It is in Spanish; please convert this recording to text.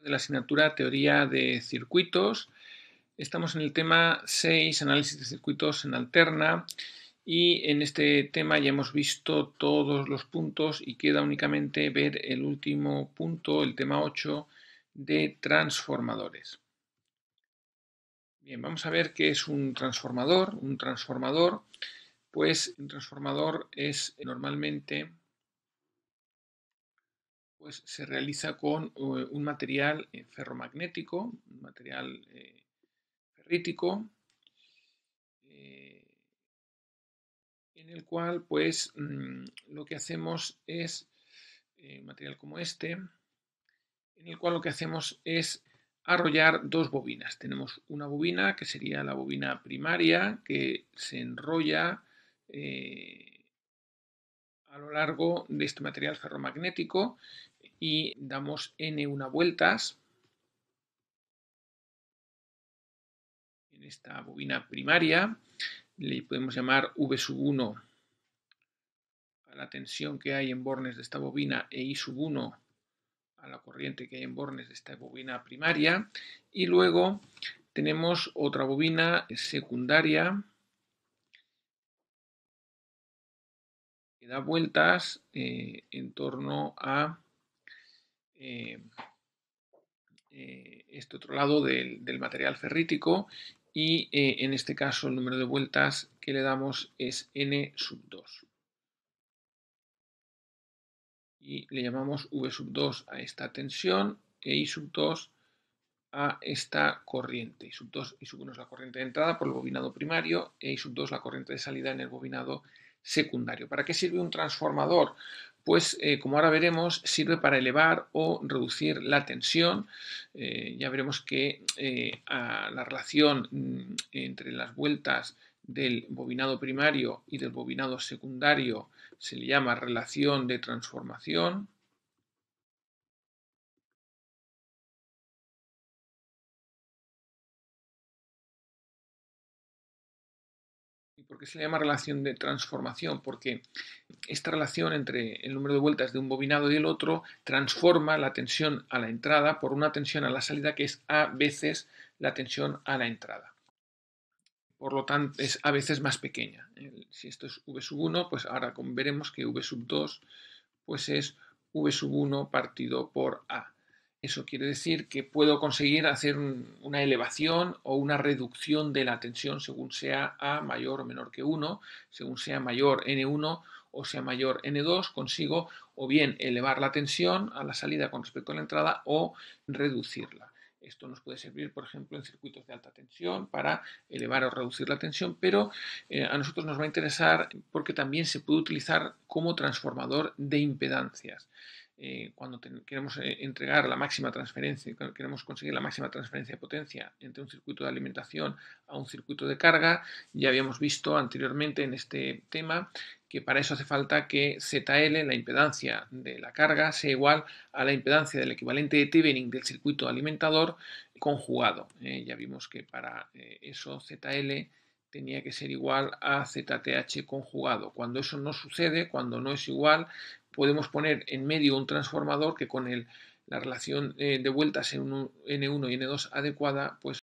de la asignatura Teoría de Circuitos. Estamos en el tema 6, Análisis de Circuitos en Alterna, y en este tema ya hemos visto todos los puntos y queda únicamente ver el último punto, el tema 8, de transformadores. Bien, vamos a ver qué es un transformador. Un transformador, pues un transformador es normalmente pues se realiza con eh, un material eh, ferromagnético, un material eh, ferrítico, en el cual pues mm, lo que hacemos es, material como este, en el cual lo que hacemos es arrollar dos bobinas. Tenemos una bobina que sería la bobina primaria que se enrolla a lo largo de este material ferromagnético y damos n una vueltas en esta bobina primaria. Le podemos llamar V1 a la tensión que hay en bornes de esta bobina e I1 a la corriente que hay en bornes de esta bobina primaria. Y luego tenemos otra bobina secundaria da vueltas eh, en torno a eh, eh, este otro lado del, material ferrítico y en este caso el número de vueltas que le damos es n sub 2. Y le llamamos v sub 2 a esta tensión e i sub 2 a esta corriente. I sub 2 y sub es la corriente de entrada por el bobinado primario e I sub 2 la corriente de salida en el bobinado secundario. ¿Para qué sirve un transformador? pues eh, como ahora veremos sirve para elevar o reducir la tensión. Eh, ya veremos que eh, a la relación mm, entre las vueltas del bobinado primario y del bobinado secundario se le llama relación de transformación. ¿Por qué se le llama relación de transformación? Porque esta relación entre el número de vueltas de un bobinado y el otro transforma la tensión a la entrada por una tensión a la salida que es a veces la tensión a la entrada. Por lo tanto, es a veces más pequeña. Si esto es V 1, pues ahora veremos que V 2 pues es V 1 partido por A. Eso quiere decir que puedo conseguir hacer una elevación o una reducción de la tensión según sea A mayor o menor que 1, según sea mayor N1 o sea mayor N2, consigo o bien elevar la tensión a la salida con respecto a la entrada o reducirla. Esto nos puede servir, por ejemplo, en circuitos de alta tensión para elevar o reducir la tensión, pero eh, a nosotros nos va a interesar porque también se puede utilizar como transformador de impedancias. Eh, cuando queremos eh, entregar la máxima transferencia, queremos conseguir la máxima transferencia de potencia entre un circuito de alimentación a un circuito de carga, ya habíamos visto anteriormente en este tema que para eso hace falta que ZL, la impedancia de la carga, sea igual a la impedancia del equivalente de Thevenin del circuito alimentador conjugado. Eh. ya vimos que para eso ZL tenía que ser igual a ZTH conjugado. Cuando eso no sucede, cuando no es igual, podemos poner en medio un transformador que con el, la relación eh, de vueltas en N1 y N2 adecuada, pues